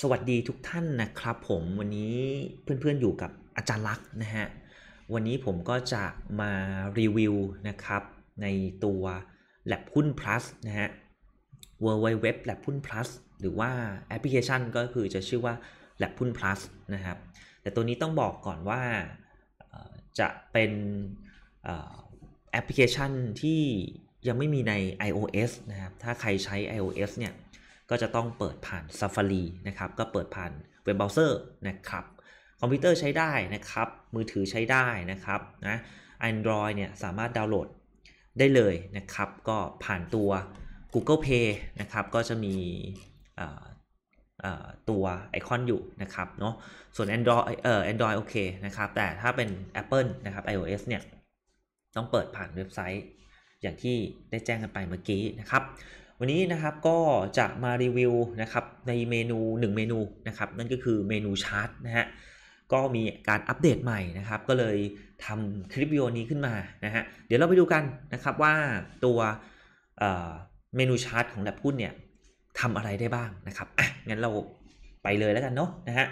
สวัสดีทุกท่านนะครับผมวันนี้เพื่อนๆอยู่กับอาจารย์ลักษ์นะฮะ วันนี้ผมก็จะมารีวิวนะครับในตัว l a b หุ้น plus นะฮะ w w w l a b หุ้น plus หรือว่าแอปพลิเคชันก็คือจะชื่อว่า l a b หุ้น plus นะครับแต่ตัวนี้ต้องบอกก่อนว่าจะเป็นแอปพลิเคชันที่ยังไม่มีใน iOS นะครับถ้าใครใช้ iOS เนี่ยก็จะต้องเปิดผ่าน Safari นะครับ ก็เปิดผ่านเว็บเบราว์เซอร์นะครับ คอมพิวเตอร์ใช้ได้นะครับ มือถือใช้ได้นะครับนะ Android เนี่ยสามารถดาวน์โหลดได้เลยนะครับ ก็ผ่านตัว Google Play นะครับ ก็จะมีตัวไอคอนอยู่นะครับเนาะ ส่วน Android เอ่อ Android โอเคนะครับ แต่ถ้าเป็น Apple นะครับ iOS เนี่ยต้องเปิดผ่านเว็บไซต์ อย่างที่ได้แจ้งกันไปเมื่อกี้นะครับวันนี้นะครับก็จะมารีวิวนะครับในเมนู 1 เมนูนะครับนั่นก็คือเมนูชาร์ตนะฮะก็มีการอัปเดตใหม่นะครับก็เลยทำคลิปวิดีโอนี้ขึ้นมานะฮะเดี๋ยวเราไปดูกันนะครับว่าตัวเเมนูชาร์ตของแลบพุ่นเนี่ยทำอะไรได้บ้างนะครับอ่ะงั้นเราไปเลยแล้วกันเนาะนะฮะ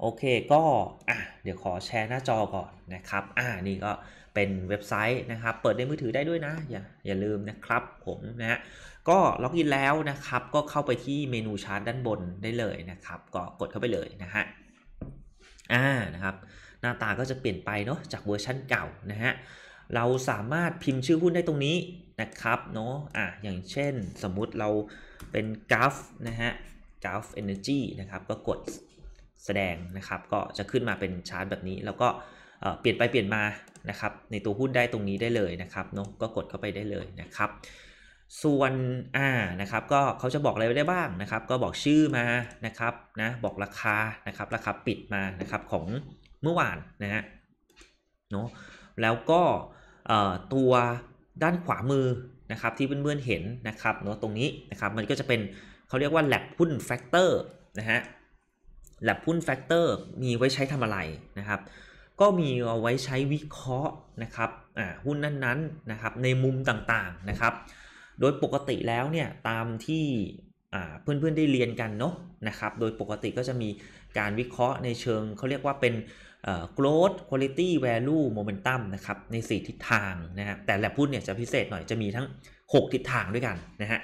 โอเคก็อ่ะเดี๋ยวขอแชร์หน้าจอก่อนนะครับอ่านี่ก็เป็นเว็บไซต์นะครับ เปิดในมือถือได้ด้วยนะ อย่า อย่าลืมนะครับ ผมนะฮะ ก็ล็อกอินแล้วนะครับ ก็เข้าไปที่เมนูชาร์ตด้านบนได้เลยนะครับ ก็กดเข้าไปเลยนะฮะ อ่านะครับ หน้าตาก็จะเปลี่ยนไปเนาะ จากเวอร์ชันเก่านะฮะ เราสามารถพิมพ์ชื่อหุ้นได้ตรงนี้นะครับ เนาะ อ่ะอย่างเช่น สมมุติเราเป็นกราฟนะฮะกราฟเเอนอร์จีนะครับ ก็กดแสดงนะครับ ก็จะขึ้นมาเป็นชาร์ตแบบนี้แล้วก็เปลี่ยนไปเปลี่ยนมา นะครับ ในตัวหุ้นได้ตรงนี้ได้เลยนะครับเนาะก็กดเข้าไปได้เลยนะครับ ส่วนอ่า นะครับ ก็เขาจะบอกอะไรได้บ้างนะครับ ก็บอกชื่อมานะครับนะบอกราคานะครับราคาปิดมานะครับ ของเมื่อวานนะฮะเนาะแล้วก็ตัวด้านขวามือนะครับ ที่เพื่อนๆเห็นนะครับเนาะตรงนี้นะครับมันก็จะเป็นเขาเรียกว่าแลบหุ้นแฟกเตอร์นะฮะแลบหุ้นแฟกเตอร์มีไว้ใช้ทำอะไรนะครับก็มีเอาไว้ใช้วิเคราะห์นะครับหุ้นนั้นๆนะครับในมุมต่างๆนะครับ โดยปกติแล้วเนี่ยตามที่เพื่อนๆได้เรียนกันเนาะนะครับ โดยปกติก็จะมีการวิเคราะห์ในเชิงเขาเรียกว่าเป็น growth quality value momentum นะครับใน 4 ทิศทางนะฮะแต่และพูดเนี่ยจะพิเศษหน่อยจะมีทั้ง 6 ทิศทางด้วยกันนะฮะ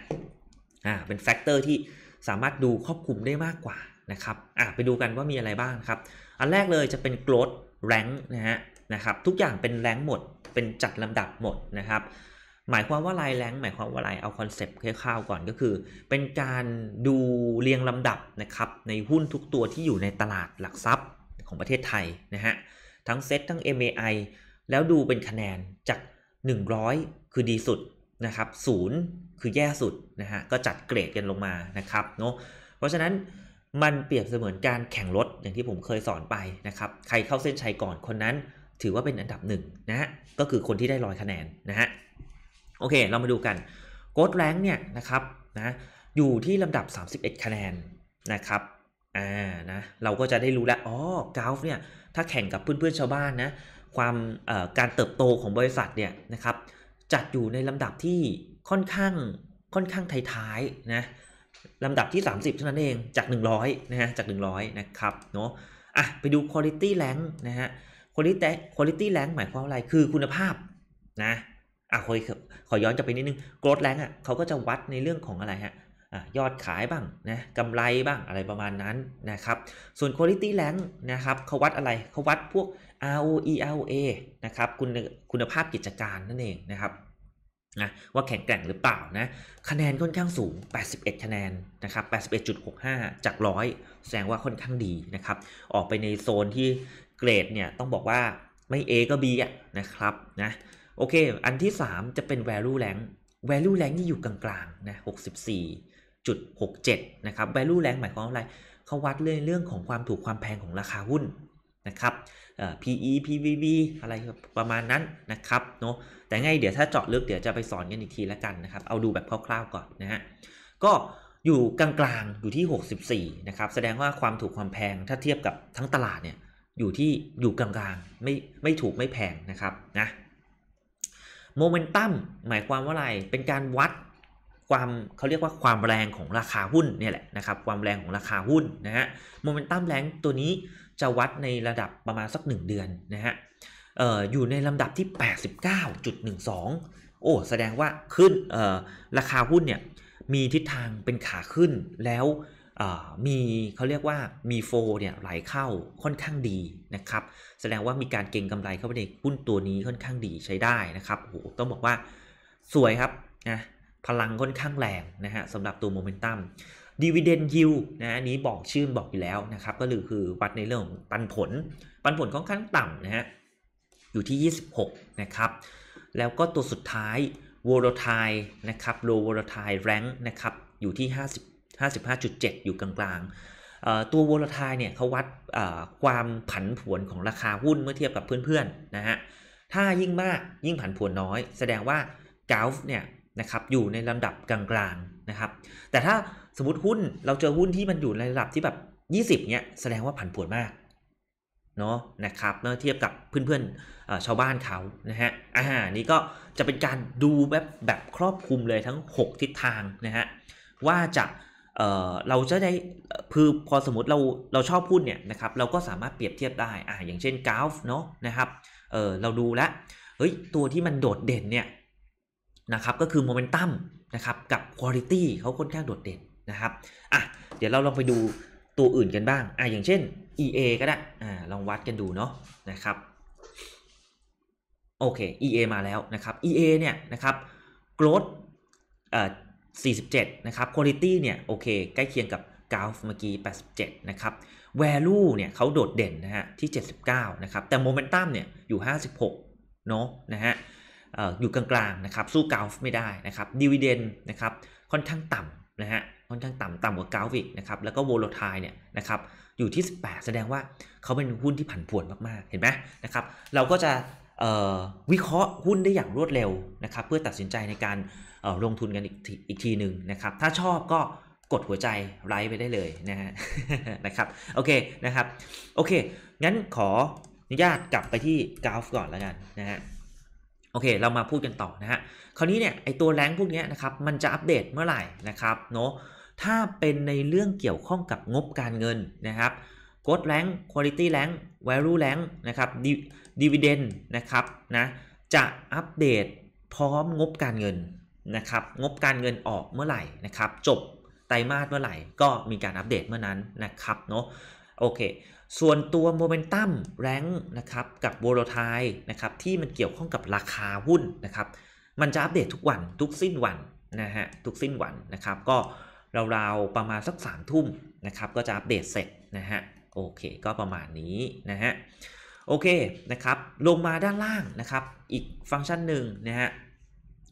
อ่าเป็นแฟกเตอร์ที่สามารถดูครอบคลุมได้มากกว่านะครับ อ่า ไปดูกันว่ามีอะไรบ้างครับ อันแรกเลยจะเป็น growth แรงนะฮะนะครับ ทุกอย่างเป็นแรงหมดเป็นจัดลำดับหมดนะครับ หมายความว่าลายแรงหมายความว่าลายเอาคอนเซปต์คร่าวๆก่อนก็คือ เป็นการดูเรียงลำดับนะครับ ในหุ้นทุกตัวที่อยู่ในตลาดหลักทรัพย์ของประเทศไทยนะฮะทั้งเซ็ตทั้ง MAI แล้วดูเป็นคะแนนจาก 100 คือดีสุด นะครับศูนย์คือแย่สุดนะฮะก็จัดเกรดกันลงมานะครับเนาะเพราะฉะนั้นมันเปรียบเสมือนการแข่งรถอย่างที่ผมเคยสอนไปนะครับ ใครเข้าเส้นชัยก่อนคนนั้นถือว่าเป็นอันดับหนึ่งนะฮะก็คือคนที่ได้ลอยคะแนนนะฮะโอเคเรามาดูกันโกดแรงเนี่ยนะครับนะอยู่ที่ลำดับ 31 คะแนนนะครับอ่านะเราก็จะได้รู้แล้วอ๋อกาฟเนี่ย ถ้าแข่งกับเพื่อนๆชาวบ้านนะความการเติบโตของบริษัทเนี่ยนะครับ จัดอยู่ในลำดับที่ค่อนข้างค่อนข้างท้ายๆนะลำดับที่ 30เท่านั้นเองจาก 100นะฮะจาก 100 นะครับเนาะอ่ะไปดู quality rank นะฮะ quality quality rank หมายความอะไรคือคุณภาพนะอ่ะขอขอย้อนกลับไปนิดนึง growth rank อ่ะเขาก็จะวัดในเรื่องของอะไรฮะยอดขายบ้างนะกำไรบ้างอะไรประมาณนั้นนะครับ ส่วน Quality Rank นะครับเขาวัดอะไรเขาวัดพวก ROE ROA นะครับ คุณคุณภาพกิจการนั่นเองนะครับนะว่าแข็งแกร่งหรือเปล่านะคะแนนค่อนข้างสูง 81 คะแนนนะครับ 81.65 จาก 100 แสดงว่าค่อนข้างดีนะครับ ออกไปในโซนที่เกรดเนี่ยต้องบอกว่าไม่ A ก็ B อ่ะนะครับนะโอเคอันที่ 3 จะเป็น value rank value rank นี่อยู่กลางๆนะ 64.67 นะครับ value rank หมายความว่าอะไรเขาวัดเรื่องเรื่องของความถูกความแพงของราคาหุ้นนะครับ PE PVB อะไรประมาณนั้นนะครับเนาะแต่ไงเดี๋ยวถ้าเจาะลึกเดี๋ยวจะไปสอนกันอีกทีละกันนะครับเอาดูแบบคร่าวๆก่อนนะฮะก็อยู่กลางๆอยู่ที่ 64นะครับแสดงว่าความถูกความแพงถ้าเทียบกับทั้งตลาดเนี่ยอยู่ที่อยู่กลางๆไม่ไม่ถูกไม่แพงนะครับนะโมเมนตัมหมายความว่าอะไรเป็นการวัดความเขาเรียกว่าความแรงของราคาหุ้นเนี่ยแหละนะครับความแรงของราคาหุ้นนะฮะโมเมนตัมแรงตัวนี้จะวัดในระดับประมาณสัก1เดือนนะฮะอออยู่ในลำดับที่ 89.12โอ้แสดงว่าขึ้นราคาหุ้นเนี่ยมีทิศทางเป็นขาขึ้น แล้วมีเขาเรียกว่ามีโฟเนี่ยไหลเข้าค่อนข้างดีนะครับแสดงว่ามีการเก็งกำไรเข้าไปในหุ้นตัวนี้ค่อนข้างดีใช้ได้นะครับโอ้ต้องบอกว่าสวยครับนะพลังค่อนข้างแรงนะฮะสำหรับตัวโมเมนตัมดีเวเดนยิวนะอันนี้บอกชื่อบอกอยู่แล้วนะครับ ก็คือวัดในเรื่องปันผลปันผลค่อนข้างต่ำนะฮะ อยู่ที่ 26 นะครับ แล้วก็ตัวสุดท้าย volatile นะครับ low volatile rank นะครับ อยู่ที่ 5 55.7อยู่กลางๆ ตัว volatile เนี่ยเขาวัดความผันผวนของราคาหุ้นเมื่อเทียบกับเพื่อนๆนะฮะถ้ายิ่งมากยิ่งผันผวนน้อย แสดงว่ากาฟเนี่ยนะครับอยู่ในลำดับกลางๆ นะครับ แต่ถ้าสมมติหุ้นเราเจอหุ้นที่มันอยู่ในระดับที่แบบ 20เนี่ยแสดงว่าผันผวนมาก เนาะ นะครับเมื่อเทียบกับเพื่อนๆ ชาวบ้านเขานะฮะ อ่า นี่ก็จะเป็นการดูแบบแบบครอบคลุมเลยทั้ง 6 ทิศทางนะฮะ ว่าจะ เออเราจะได้คือ พอสมมติเราเราชอบพูดเนี่ยนะครับ เราก็สามารถเปรียบเทียบได้ อ่า อย่างเช่นกราฟเนาะ นะครับ เออเราดูแล้วเฮ้ย ตัวที่มันโดดเด่นเนี่ยนะครับก็คือโมเมนตัมนะครับกับคุณภาพเขาค่อนข้างโดดเด่นนะครับอ่ะเดี๋ยวเราลองไปดูตัวอื่นกันบ้างอ่ะอย่างเช่น EA ก็ได้อ่าลองวัดกันดูเนาะนะครับ โอเค EA มาแล้วนะครับ EA เนี่ยนะครับ growth เอ่อ47นะครับ quality เนี่ย โอเค ใกล้เคียงกับกราฟเมื่อกี้ 87 นะครับ value เนี่ยเขาโดดเด่นนะฮะ ที่ 79 นะครับ แต่ momentum เนี่ย อยู่ 56เนาะนะฮะอยู่กลางๆนะครับสู้กาฟไม่ได้นะครับดีเวเดนนะครับค่อนข้างต่ำนะฮะค่อนข้างต่ำต่ำกว่ากาฟอีกนะครับแล้วก็โวลทายเนี่ยนะครับ อยู่ที่ 18 แสดงว่าเขาเป็นหุ้นที่ผันผวนมากๆ เห็นไหมนะครับ เราก็จะวิเคราะห์หุ้นได้อย่างรวดเร็วนะครับ เพื่อตัดสินใจในการลงทุนกันอีกทีหนึ่งนะครับถ้าชอบก็กดหัวใจ ไลค์ไปได้เลยนะฮะนะครับโอเคนะครับ โอเค งั้นขออนุญาตกลับไปที่กราฟ ก่อนแล้วกันนะฮะโอเคเรามาพูดกันต่อนะฮะคราวนี้เนี่ยไอตัวแรงพวกนี้นะครับมันจะอัปเดตเมื่อไหร่นะครับเนาะถ้าเป็นในเรื่องเกี่ยวข้องกับงบการเงินนะครับกดแรงคุณลิตี้แรงแวลูแรงนะครับดีววเดนนะครับนะจะอัปเดตพร้อมงบการเงินนะครับงบการเงินออกเมื่อไหร่นะครับ จบไตรมาสเมื่อไหร่ ก็มีการอัปเดตเมื่อนั้นนะครับเนาะโอเคส่วนตัวโมเมนตัมแรงนะครับกับโวลทายนะครับที่มันเกี่ยวข้องกับราคาหุ้นนะครับ มันจะอัปเดตทุกวันทุกสิ้นวันนะฮะทุกสิ้นวันนะครับก็ราวๆประมาณสักสามทุ่มนะครับก็จะอัปเดตเสร็จนะฮะโอเค ก็ประมาณนี้นะฮะโอเคนะครับลงมาด้านล่างนะครับอีกฟังก์ชันหนึ่งนะฮะ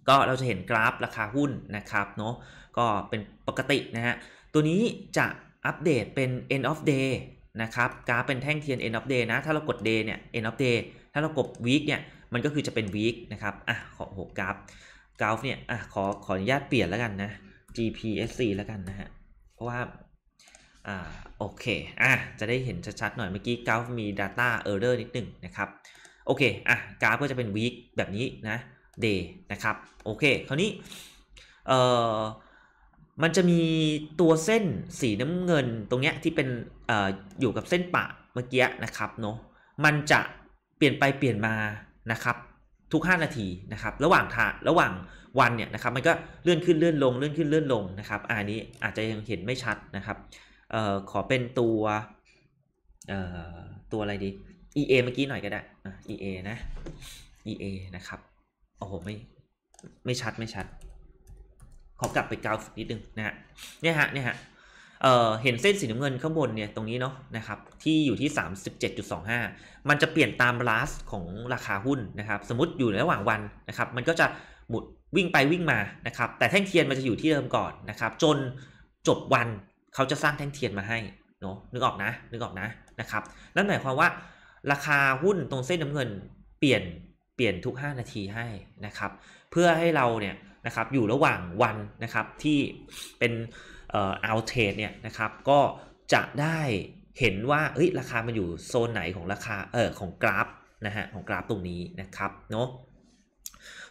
ก็เราจะเห็นกราฟราคาหุ้นนะครับเนาะก็เป็นปกตินะฮะตัวนี้จะอัปเดตเป็น end of day นะครับกราฟเป็นแท่งเทียน end of day นะ ถ้าเรากด day เนี่ย end of day ถ้าเรากด week เนี่ยมันก็คือจะเป็น week นะครับอ่ะขอโหกราฟกราฟเนี่ยอ่ะขอขออนุญาตเปลี่ยนแล้วกัน นะ GPSC แล้วกันนะฮะเพราะว่าอ่าโอเคอ่ะจะได้เห็นชัดๆหน่อยเมื่อกี้กราฟมี data error นิดหนึ่งนะครับ โอเคอ่ะกราฟก็จะเป็น week แบบนี้นะ day นะครับโอเคคราวนี้เอ่อมันจะมีตัวเส้นสีน้ำเงินตรงเนี้ยที่เป็นออยู่กับเส้นปะเมื่อกี้นะครับเนาะมันจะเปลี่ยนไปเปลี่ยนมานะครับ ทุก 5 นาทีนะครับ ระหว่างทางระหว่างวันเนี่ยนะครับ มันก็เลื่อนขึ้นเลื่อนลงเลื่อนขึ้นเลื่อนลงนะครับอันนี้อาจจะยังเห็นไม่ชัดนะครับออขอเป็นตัวตัวอะไรดี EA เมื่อกี้หน่อยก็ได้ EA นะ EA นะครับโอ้โหไม่ไม่ชัดไม่ชัดขอกลับไปกราวนิดนึงนะฮะเนี่ยฮะเนี่ยฮะเเห็นเส้นสีน้ำเงินข้างบนเนี่ยตรงนี้เนาะนะครับที่อยู่ที่ 37.25 มันจะเปลี่ยนตามลาสของราคาหุ้นนะครับ สมมติอยู่ในระหว่างวันนะครับ มันก็จะหมุดวิ่งไปวิ่งมานะครับแต่แท่งเทียนมันจะอยู่ที่เดิมก่อนนะครับ จนจบวันเขาจะสร้างแท่งเทียนมาให้เนาะนึกออกนะนึกออกนะนะครับนั่นหมายความว่า ราคาหุ้นตรงเส้นน้ำเงิน เปลี่ยนเปลี่ยนทุก 5 นาทีให้นะครับ เพื่อให้เราเนี่ยนะครับอยู่ระหว่างวันนะครับที่เป็นเอาเทสเนี่ยนะครับก็จะได้เห็นว่าเอ้ยราคามันอยู่โซนไหนของราคาเออของกราฟนะฮะของกราฟตรงนี้นะครับเนาะ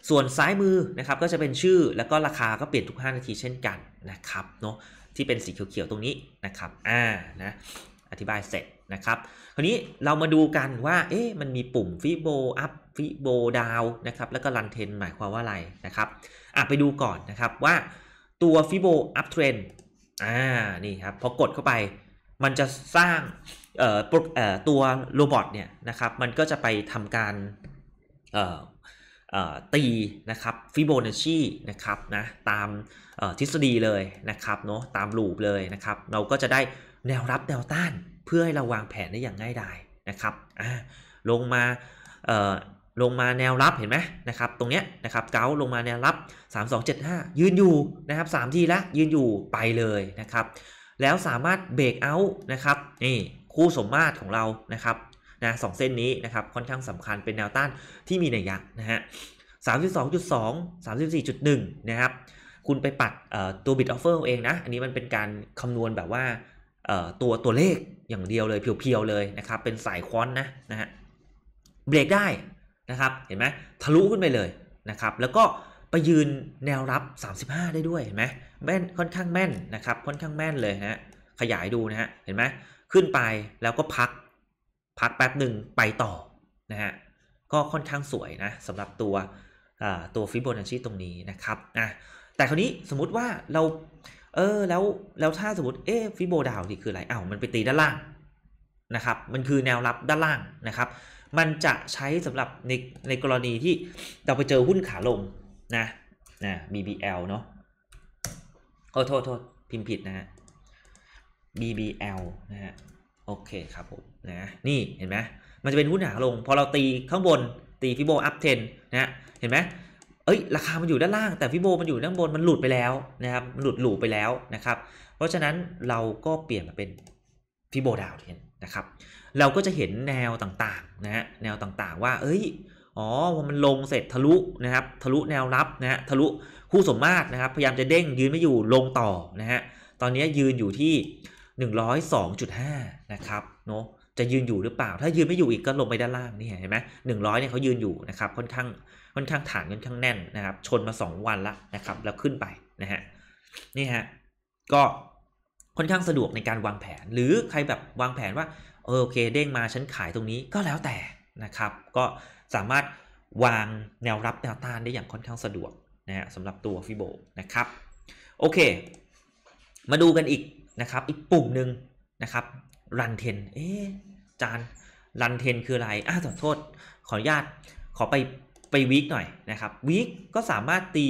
ส่วนซ้ายมือนะครับก็จะเป็นชื่อแล้วก็ราคาก็เปลี่ยนทุก5นาทีเช่นกันนะครับเนาะที่เป็นสีเขียวๆตรงนี้นะครับอ่านะอธิบายเสร็จนะครับคราวนี้เรามาดูกันว่าเอ๊ะมันมีปุ่มฟิโบอัพฟิโบดาวนะครับแล้วก็รันเทนหมายความว่าอะไรนะครับอ่ะไปดูก่อนนะครับว่าตัวฟิโบอัพเทรนอ่านี่ครับพอกดเข้าไปมันจะสร้างเอ่อเอ่อตัวโรบอทเนี่ยนะครับมันก็จะไปทำการเอ่อตีนะครับฟิโบนัชชีนะครับนะตามทฤษฎีเลยนะครับเนาะตามลูปเลยนะครับเราก็จะได้แนวรับ แนวต้านเพื่อให้เราวางแผนได้อย่างง่ายดายนะครับลงมาลงมาแนวรับเห็นไหมนะครับ ตรงเนี้ยนะครับ เกาลงมาแนวรับ 3275 ยืนอยู่นะครับ3ทีละยืนอยู่ไปเลยนะครับ แล้วสามารถเบรกเอาท์นะครับ นี่ คู่สมมาตรของเรานะครับนะสเส้นนี้นะครับค่อนข้างสำคัญเป็นแนวต้านที่มีในัยยะนะฮะ32.2 34.1 นะครับ คุณไปปัดตัวบิตออฟเฟอร์เองนะ อันนี้มันเป็นการคำนวณแบบว่าตัวตัวเลขอย่างเดียวเลยเพียวๆเลยนะครับเป็นสายคอนนะนะฮะเบรกได้นะครับเห็นไหมทะลุขึ้นไปเลยนะครับ แล้วก็ไปยืนแนวรับ 35 ได้ด้วยเห็นไหมแม่นค่อนข้างแม่นนะครับ ค่อนข้างแม่นเลยฮนะขยายดูนะฮะเห็นไหมขึ้นไปแล้วก็พัก พักแป๊บหนึ่งไปต่อนะฮะก็ค่อนข้างสวยนะสำหรับตัวตัวฟิโบนัชชีตรงนี้นะครับอ่ะแต่คราวนี้สมมุติว่าเรา เออแล้วแล้วถ้าสมมติเอฟิโบดาวนี่คืออะไรอา้าวมันไปตีด้านล่างนะครับมันคือแนวรับด้านล่างนะครับมันจะใช้สำหรับในในกรณีที่เราไปเจอหุ้นขาลงนะนะ BBL เนาะโอ้โทษโทษพิมพ์ผิดนะฮะ BBL นะฮะโอเคครับผมนะนี่เห็นไหมมันจะเป็นหุ้นขาลงพอเราตีข้างบนตีฟิโบอัพเทนนะฮะเห็นไหมเอ้ยราคามันอยู่ด้านล่างแต่ฟิโบมันอยู่ด้านบน มันหลุดไปแล้วนะครับมันหลุดหลูไปแล้วนะครับ เพราะฉะนั้นเราก็เปลี่ยนมาเป็นฟิโบดาวเทนนะครับเราก็จะเห็นแนวต่างๆนะฮะแนวต่างๆ ว่า เอ้ยอ๋อพอมันลงเสร็จทะลุนะครับ ทะลุแนวรับนะฮะทะลุคู่สมมาตรนะครับ พยายามจะเด้งยืนไม่อยู่ลงต่อนะฮะตอนนี้ยืนอยู่ที่ 102.5นะครับเนาะจะยืนอยู่หรือเปล่า ถ้ายืนไม่อยู่อีกก็ลงไปด้านล่างนี่เห็นไหมหนึ่งร้อยเนี่ยเขายืนอยู่นะครับค่อนข้างค่อนข้างฐานค่อนข้างแน่นนะครับ ชนมา 2 วันละนะครับแล้วขึ้นไปนะฮะนี่ฮะก็ค่อนข้างสะดวกในการวางแผน หรือใครแบบวางแผนว่าเออโอเคเด้งมาฉันขายตรงนี้ก็แล้วแต่นะครับก็สามารถวางแนวรับแนวต้านได้อย่างค่อนข้างสะดวกนะฮะสำหรับตัวฟิโบนะครับโอเคมาดูกันอีกนะครับ อีกปุ่มหนึ่งนะครับรันเทนเอ๊จานรันเทนคืออะไรอ้าขอโทษ ขออนุญาตขอไปไปวีคหน่อยนะครับวีคก็สามารถตี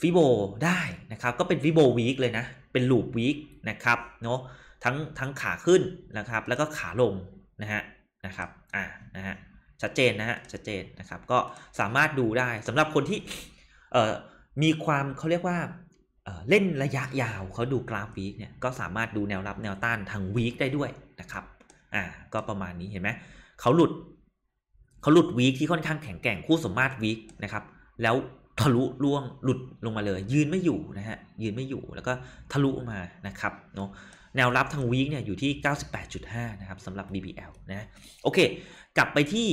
ฟิโบได้นะครับก็เป็นฟิโบวีคเลยนะเป็นลูปวีคนะครับเนาะทั้งทั้งขาขึ้นนะครับแล้วก็ขาลงนะฮะนะครับอ่านะฮะชัดเจนนะฮะชัดเจนนะครับ ก็สามารถดูได้สำหรับคนที่เอ่อมีความเขาเรียกว่า เล่นระยะยาว เขาดูกราฟวีคเนี่ยก็สามารถดูแนวรับแนวต้านทางวีคได้ด้วยนะครับอ่าก็ประมาณนี้เห็นไหมเขาหลุดเขาหลุดวีคที่ค่อนข้างแข็งแกร่งคู่สมมาตรวีคนะครับแล้วทะลุล่วงหลุดลงมาเลย ยืนไม่อยู่นะฮะยืนไม่อยู่แล้วก็ทะลุมานะครับเนาะแนวรับทางวีคเนี่ยอยู่ที่ 98.5นะครับสำหรับ BBL นะโอเคกลับไปที่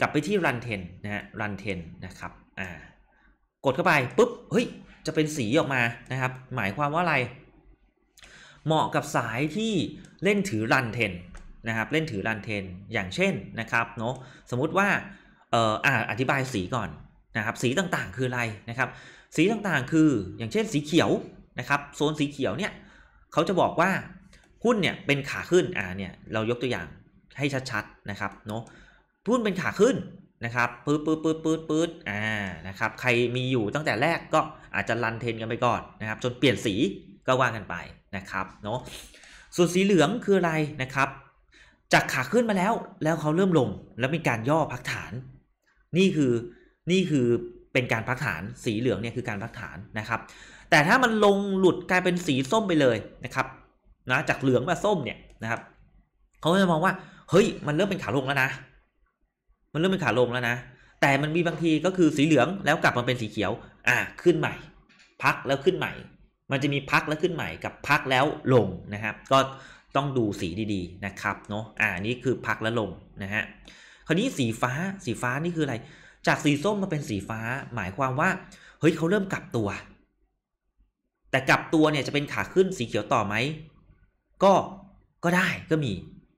กลับไปที่รันเทนนะฮะรันเทนนะครับอ่ากดเข้าไปปุ๊บเฮ้ยจะเป็นสีออกมานะครับหมายความว่าอะไร เหมาะกับสายที่เล่นถือรันเทนนะครับเล่นถือรันเทนอย่างเช่นนะครับเนาะสมมุติว่าเอ่ออ่าอธิบายสีก่อนนะครับสีต่างๆคืออะไรนะครับสีต่างๆคืออย่างเช่นสีเขียวนะครับโซนสีเขียวเนี่ยเขาจะบอกว่าุ้นเนี่ยเป็นขาขึ้น อ่า เนี่ยเรายกตัวอย่างให้ชัดๆนะครับ เนาะหุ้นเป็นขาขึ้นนะครับปื๊ดปื๊ดปื๊ดปื๊ดปื๊ดอ่า นะครับ ใครมีอยู่ตั้งแต่แรกก็อาจจะรันเทนกันไปก่อนนะครับ จนเปลี่ยนสีก็ว่ากันไปนะครับ เนาะส่วนสีเหลืองคืออะไรนะครับจากขาขึ้นมาแล้วแล้วเขาเริ่มลงแล้วมีการย่อพักฐาน นี่คือนี่คือเป็นการพักฐานสีเหลืองเนี่ยคือการพักฐานนะครับ แต่ถ้ามันลงหลุดกลายเป็นสีส้มไปเลยนะครับนะจากเหลืองมาส้มเนี่ยนะครับเขาจะมองว่า เฮ้ยมันเริ่มเป็นขาลงแล้วนะมันเริ่มเป็นขาลงแล้วนะแต่มันมีบางทีก็คือสีเหลืองแล้วกลับมาเป็นสีเขียว อ่าขึ้นใหม่พักแล้วขึ้นใหม่ มันจะมีพักแล้วขึ้นใหม่กับพักแล้วลงนะครับ ก็ต้องดูสีดีๆนะครับเนาะอ่านี่คือพักแล้วลงนะฮะ คราวนี้สีฟ้าสีฟ้านี่คืออะไร จากสีส้มมาเป็นสีฟ้าหมายความว่า เฮ้ยเขาเริ่มกลับตัว แต่กลับตัวเนี่ยจะเป็นขาขึ้นสีเขียวต่อไหมก็ก็ได้ ก็มี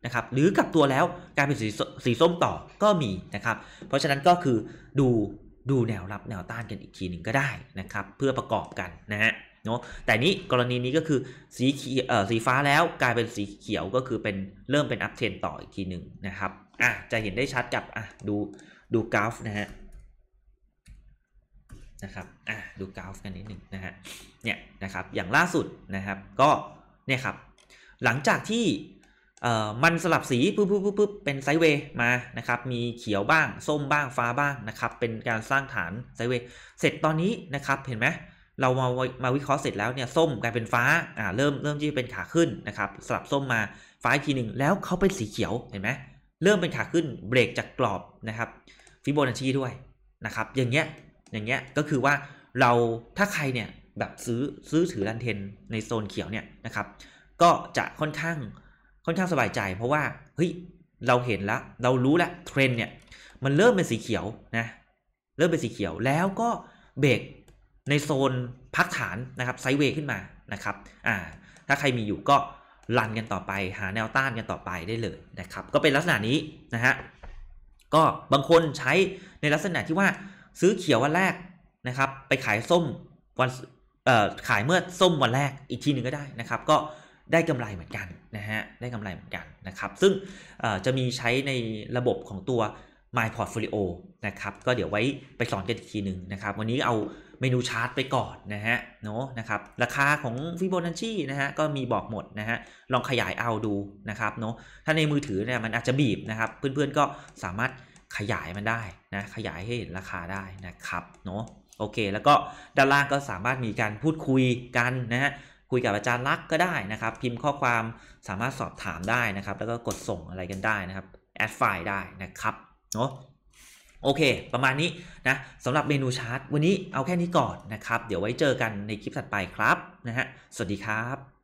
นะครับ หรือกลับตัวแล้วกลายเป็นสีสีส้มต่อก็มีนะครับ เพราะฉะนั้นก็คือดู ดูแนวรับแนวต้านกันอีกทีหนึ่งก็ได้นะครับ เพื่อประกอบกันนะฮะ เนาะแต่นี้กรณีนี้ก็คือสีเขียวสีฟ้าแล้วกลายเป็นสีเขียวก็คือเป็นเริ่มเป็นอัพเทรนต่ออีกทีหนึ่งนะครับ อ่ะ จะเห็นได้ชัดกับอ่ะดูดูกราฟ นะฮะ นะครับ อ่ะดูกราฟกันนิดหนึ่งนะฮะ เนี่ยนะครับ อย่างล่าสุดนะครับ ก็เนี่ยครับหลังจากที่มันสลับสีปุ๊บปุ๊บปุ๊บเป็นไซเวย์มานะครับมีเขียวบ้างส้มบ้างฟ้าบ้างนะครับเป็นการสร้างฐานไซเวย์เสร็จตอนนี้นะครับเห็นไหมเรามามาวิเคราะห์เสร็จแล้วเนี่ยส้มกลายเป็นฟ้าอ่าเริ่มเริ่มที่เป็นขาขึ้นนะครับสลับส้มมาฟ้าอีกทีหนึ่งแล้วเขาเป็นสีเขียวเห็นไหมเริ่มเป็นขาขึ้นเบรกจากกรอบนะครับฟิโบนัชชีด้วยนะครับอย่างเงี้ยอย่างเงี้ยก็คือว่าเราถ้าใครเนี่ยแบบซื้อซื้อถือลันเทนในโซนเขียวเนี่ยนะครับก็จะค่อนข้างค่อนข้างสบายใจเพราะว่าเฮ้ยเราเห็นแล้วเรารู้แล้วเทรนเนี่ยมันเริ่มเป็นสีเขียวนะเริ่มเป็นสีเขียวแล้วก็เบรกในโซนพักฐานนะครับไซเวย์ขึ้นมานะครับอ่าถ้าใครมีอยู่ก็ลันกันต่อไปหาแนวต้านกันต่อไปได้เลยนะครับ ก็เป็นลักษณะนี้นะฮะก็บางคนใช้ในลักษณะที่ว่าซื้อเขียววันแรกนะครับ ไปขายส้มวันเอ่อขายเมื่อส้มวันแรกอีกทีหนึ่งก็ได้นะครับ ก็ได้กำไรเหมือนกันนะฮะได้กำไรเหมือนกัน นะครับ ซึ่งจะมีใช้ในระบบของตัว My Portfolio นะครับ ก็เดี๋ยวไว้ไปสอนกันอีกทีหนึ่งนะครับวันนี้เอาเมนูชาร์ตไปก่อนนะฮะเนาะนะครับ ราคาของฟิโบนัชชีนะฮะก็มีบอกหมดนะฮะลองขยายเอาดูนะครับเนาะถ้าในมือถือเนี่ยมันอาจจะบีบนะครับเพื่อนๆก็สามารถขยายมันได้นะขยายให้เห็นราคาได้นะครับเนาะโอเค แล้วก็ด้านล่างก็สามารถมีการพูดคุยกันนะฮะคุยกับอาจารย์ลักษ์ก็ได้นะครับ พิมพ์ข้อความสามารถสอบถามได้นะครับ แล้วก็กดส่งอะไรกันได้นะครับแอดไฟล์ได้นะครับเนาะโอเคประมาณนี้นะสำหรับเมนูชาร์ตวันนี้เอาแค่นี้ก่อนนะครับ เดี๋ยวไว้เจอกันในคลิปถัดไปครับนะฮะสวัสดีครับ